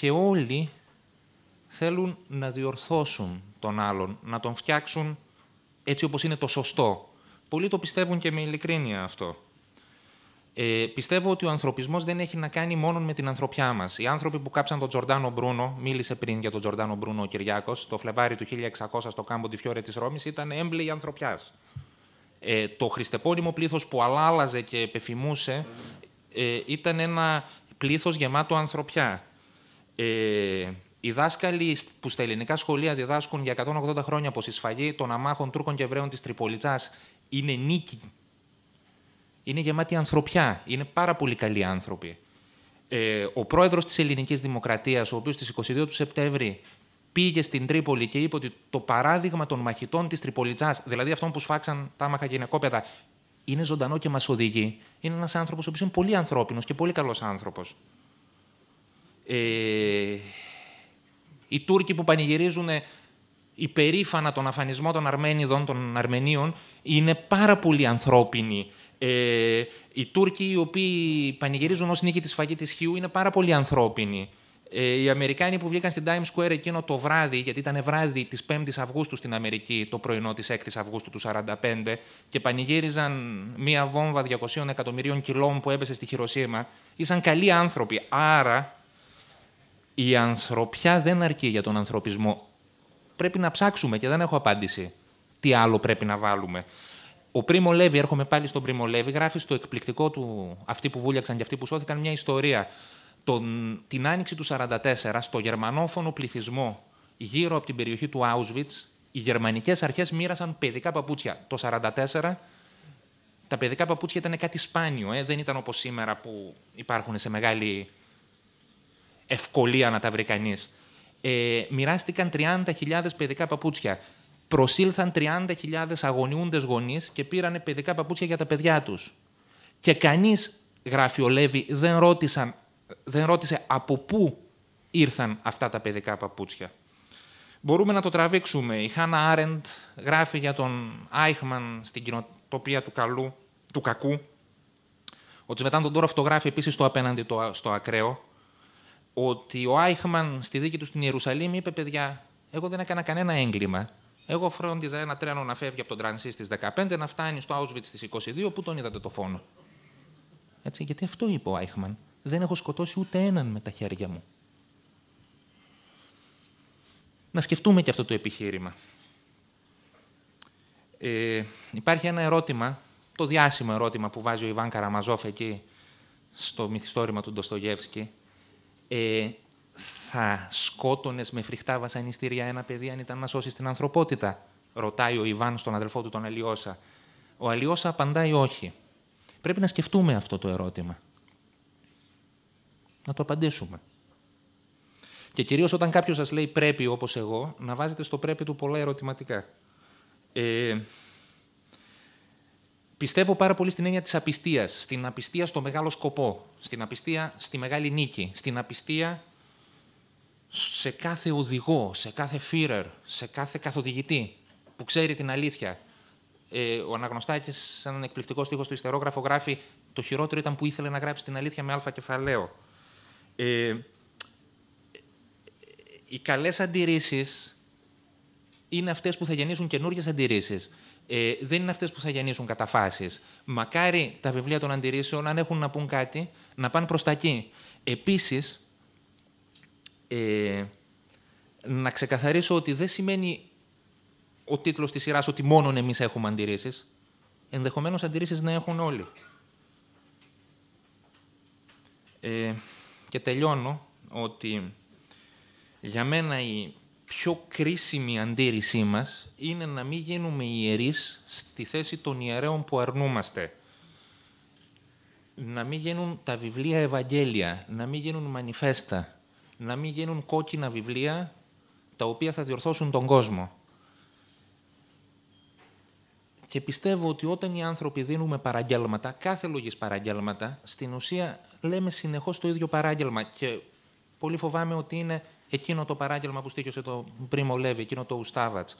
και όλοι θέλουν να διορθώσουν τον άλλον, να τον φτιάξουν έτσι όπως είναι το σωστό. Πολλοί το πιστεύουν και με ειλικρίνεια αυτό. Ε, πιστεύω ότι ο ανθρωπισμός δεν έχει να κάνει μόνο με την ανθρωπιά μας. Οι άνθρωποι που κάψαν τον Τζορτάνο Μπρούνο, μίλησε πριν για τον Τζορτάνο Μπρούνο ο Κυριάκος, το Φλεβάρι του 1600 στο κάμπο τη Φιόρε της Ρώμης, ήταν έμπλεοι ανθρωπιάς. Ε, το χριστεπώνυμο πλήθος που αλάλαζε και επεφημούσε ε, ήταν ένα πλήθος γεμάτο ανθρωπιά. Ε, οι δάσκαλοι που στα ελληνικά σχολεία διδάσκουν για 180 χρόνια από σφαγή των αμάχων Τούρκων και Εβραίων της Τριπολιτσάς είναι νίκη. Είναι γεμάτη ανθρωπιά. Είναι πάρα πολύ καλοί άνθρωποι. Ε, ο πρόεδρος της Ελληνικής Δημοκρατίας, ο οποίος στις 22 του Σεπτέμβρη πήγε στην Τρίπολη και είπε ότι το παράδειγμα των μαχητών της Τριπολιτσάς, δηλαδή αυτών που σφάξαν τα άμαχα γυναικόπαιδα, είναι ζωντανό και μας οδηγεί. Είναι ένας άνθρωπος ο οποίος είναι πολύ ανθρώπινος και πολύ καλός άνθρωπος. Ε, οι Τούρκοι που πανηγυρίζουν ε, υπερήφανα τον αφανισμό των Αρμένιδων, των Αρμενίων, είναι πάρα πολύ ανθρώπινοι. Ε, οι Τούρκοι οι οποίοι πανηγυρίζουν ως νίκη της φαγή της Χιού είναι πάρα πολύ ανθρώπινοι. Ε, οι Αμερικάνοι που βγήκαν στην Times Square εκείνο το βράδυ, γιατί ήταν βράδυ της 5η Αυγούστου στην Αμερική, το πρωινό της 6η Αυγούστου του 1945, και πανηγύριζαν μία βόμβα 200 εκατομμυρίων κιλών που έπεσε στη Χειροσύμα, ήσαν καλοί άνθρωποι. Άρα η ανθρωπιά δεν αρκεί για τον ανθρωπισμό. Πρέπει να ψάξουμε και δεν έχω απάντηση τι άλλο πρέπει να βάλουμε. Ο Πρίμο Λέβη, έρχομαι πάλι στον Πρίμο Λέβη, γράφει στο εκπληκτικό του αυτοί που βούλιαξαν και αυτοί που σώθηκαν μια ιστορία. Τον, την άνοιξη του 1944, στο γερμανόφωνο πληθυσμό γύρω από την περιοχή του Auschwitz, οι γερμανικές αρχές μοίρασαν παιδικά παπούτσια. Το 1944 τα παιδικά παπούτσια ήταν κάτι σπάνιο, ε? δεν ήταν όπως σήμερα που υπάρχουν σε μεγάλη ευκολία να τα βρει κανείς. Ε, μοιράστηκαν 30.000 παιδικά παπούτσια. Προσήλθαν 30.000 αγωνιούντες γονείς και πήραν παιδικά παπούτσια για τα παιδιά τους. Και κανείς, γράφει ο Λέβη, δεν, ρώτησαν, δεν ρώτησε από πού ήρθαν αυτά τα παιδικά παπούτσια. Μπορούμε να το τραβήξουμε. Η Χάνα Άρεντ γράφει για τον Άιχμαν στην κοινοτοπία του, καλού, του κακού. Ο Τσβετάν τον τώρα γράφει επίσης στο απέναντι στο ακραίο ότι ο Άιχμαν στη δίκη του στην Ιερουσαλήμ είπε: Παιδιά, εγώ δεν έκανα κανένα έγκλημα. Εγώ φρόντιζα ένα τρένο να φεύγει από τον Τρανσί στις 15, να φτάνει στο Auschwitz στις 22, που τον είδατε το φόνο. Έτσι, γιατί αυτό είπε ο Άιχμαν. Δεν έχω σκοτώσει ούτε έναν με τα χέρια μου. Να σκεφτούμε και αυτό το επιχείρημα. Ε, υπάρχει ένα ερώτημα, το διάσημο ερώτημα που βάζει ο Ιβάν Καραμαζόφ εκεί στο μυθιστόρημα του Ντοστογεύσκη, ε, θα σκότωνες με φρικτά βασανιστήρια ένα παιδί αν ήταν να σώσεις την ανθρωπότητα, ρωτάει ο Ιβάν στον αδελφό του τον Αλιώσα. Ο Αλιώσα απαντάει όχι. Πρέπει να σκεφτούμε αυτό το ερώτημα. Να το απαντήσουμε. Και κυρίως όταν κάποιος σας λέει πρέπει, όπως εγώ, να βάζετε στο πρέπει του πολλά ερωτηματικά. Ε, Πιστεύω πάρα πολύ στην έννοια της απιστίας. Στην απιστία στο μεγάλο σκοπό. Στην απιστία στη μεγάλη νίκη. Στην απιστία σε κάθε οδηγό, σε κάθε φύρερ, σε κάθε καθοδηγητή που ξέρει την αλήθεια. Ε, ο Αναγνωστάκης, σαν έναν εκπληκτικό στίχος του Ιστερόγραφο, γράφει: Το χειρότερο ήταν που ήθελε να γράψει την αλήθεια με αλφα κεφαλαίο. Ε, οι καλές αντιρρήσεις είναι αυτές που θα γεννήσουν καινούργιες αντιρρήσεις ε, δεν είναι αυτές που θα γεννήσουν καταφάσεις. Μακάρι τα βιβλία των αντιρρήσεων, αν έχουν να πούν κάτι, να πάνε προς τα εκεί. Επίσης, ε, να ξεκαθαρίσω ότι δεν σημαίνει ο τίτλος της σειράς ότι μόνον εμείς έχουμε αντιρρήσεις. Ενδεχομένως αντιρρήσεις να έχουν όλοι. Ε, και τελειώνω ότι για μένα η πιο κρίσιμη αντίρρησή μας είναι να μην γίνουμε ιερείς στη θέση των ιερέων που αρνούμαστε. Να μην γίνουν τα βιβλία Ευαγγέλια, να μην γίνουν μανιφέστα, να μην γίνουν κόκκινα βιβλία τα οποία θα διορθώσουν τον κόσμο. Και πιστεύω ότι όταν οι άνθρωποι δίνουμε παραγγέλματα, κάθε λογής παραγγέλματα, στην ουσία λέμε συνεχώς το ίδιο παράγγελμα και πολύ φοβάμαι ότι είναι εκείνο το παράγγελμα που στήκωσε το Πρίμο Λέβη, εκείνο το Ουστάβατς.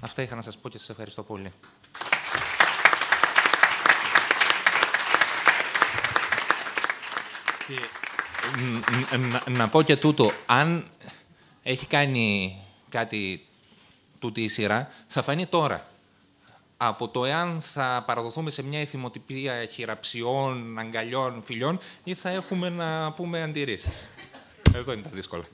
Αυτά είχα να σας πω και σας ευχαριστώ πολύ. Ε, να, πω και τούτο. Αν έχει κάνει κάτι τούτη η σειρά, θα φανεί τώρα. Από το εάν θα παραδοθούμε σε μια εθιμοτυπία χειραψιών, αγκαλιών, φιλιών ή θα έχουμε να πούμε αντιρρήσεις. Εδώ είναι τα δύσκολα.